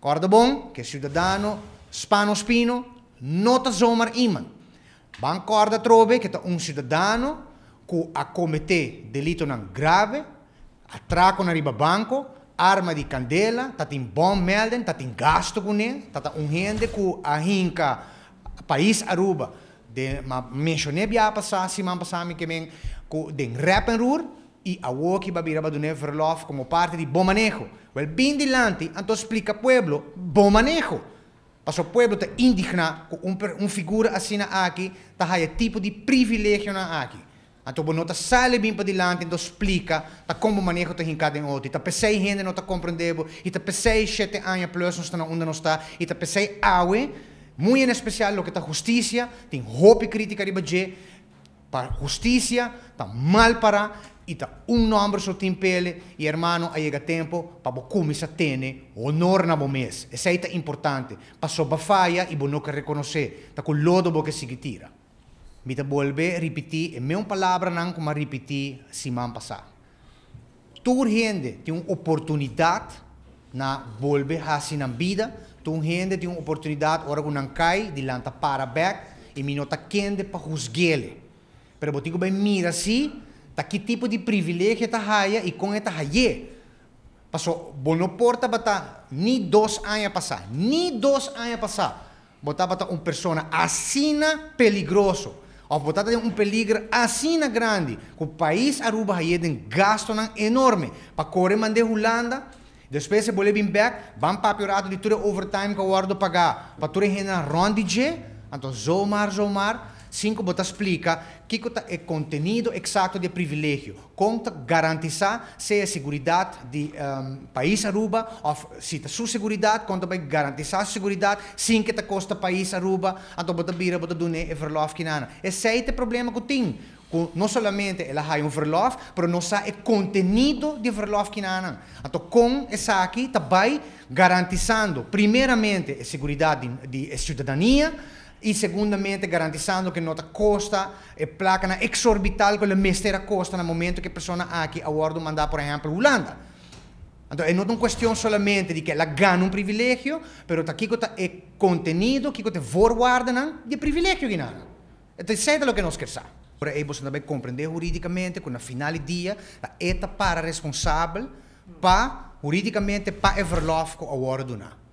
Acorda bom, que é cidadão, spano spino, nota somar iman Bang corda trobe, que é um cidadão que a cometer delito não grave, atraco na riba banco, arma de candela, tá tem bom melden, tá tem gasto com ele, tá um rende que a país Aruba. De, ma mencionei bia passar, se passar, que men, com den rap en rur, a y Awoki Babirabadune Verlof como parte de Bom Manejo. O el lante então explica pueblo, Bom Manejo. Als o pueblo te indigna com um, um figura assim na aqui, tá haya tipo de privilégio na aqui. Então, bueno, tá sale bem para dilante, então explica, tá como manejo te hincada em outro, tá pesei gente não tá compreendendo, e tá pesei sete anos plus não está onde não está, e tá pesei água muito em especial lo que tá justiça, tem hope crítica de budget, para justicia, está mal para, y está un nombre so timpele, y hermano, llega tiempo para que se tiene honor na bomes. Esa es importante. Pasó bafaya y bono que reconoce, está con lodo que se tira. Mi te vuelve repetir, en medio palabra nan como repetir si man pasa. Tu gente, tiene una oportunidad na volve hasi na vida, tu gente tiene una oportunidad ora con nan cai, dilanta para back, e minota kende pa husgele. Pero botico bem mira assim, tá que tipo de privilégio está raia e com esta raia. Passou, bono porta para ni dois anos passar, ni dois anos passar. Botar bata uma pessoa assina peligroso. Ou botar um peligro assina grande. Que o país Aruba raia tem gasto enorme. Para correr mandar Holanda, depois se boleh bimbek, van papiorato de tudo overtime que o guardo pagar. Para tudo renda rondi je, então zomar, zomar como bota explica que tá, é o conteúdo exato de privilégio, conta garantizar se a é segurança do um, ehm, país Aruba, ou se tá a sua segurança, conta para garantizar a segurança, sim que tá custa país Aruba, então bota bira, bota dune, e verlof que nana. Esse é o problema que tem. Não somente ela tem um verlof, mas não sabe o é conteúdo de verlof que nana. Então, com essa aqui, vai garantizando, primeiramente, a segurança de, cidadania, e segundamente, garantizando que nota costa e eh, placa exorbital con la mestera costa no momento que a pessoa aqui aguarda mandar, por exemplo, Holanda. Então, é não uma questão solamente de que ela ganha um privilégio, mas tá aqui é eh, contenido, que eh, te voorwaarden de privilégio que nada. Então, isso é o que nós queremos. Agora, é você também compreender juridicamente, que no final do dia, a ETA para responsável para, juridicamente, para Everlof, que a ordem.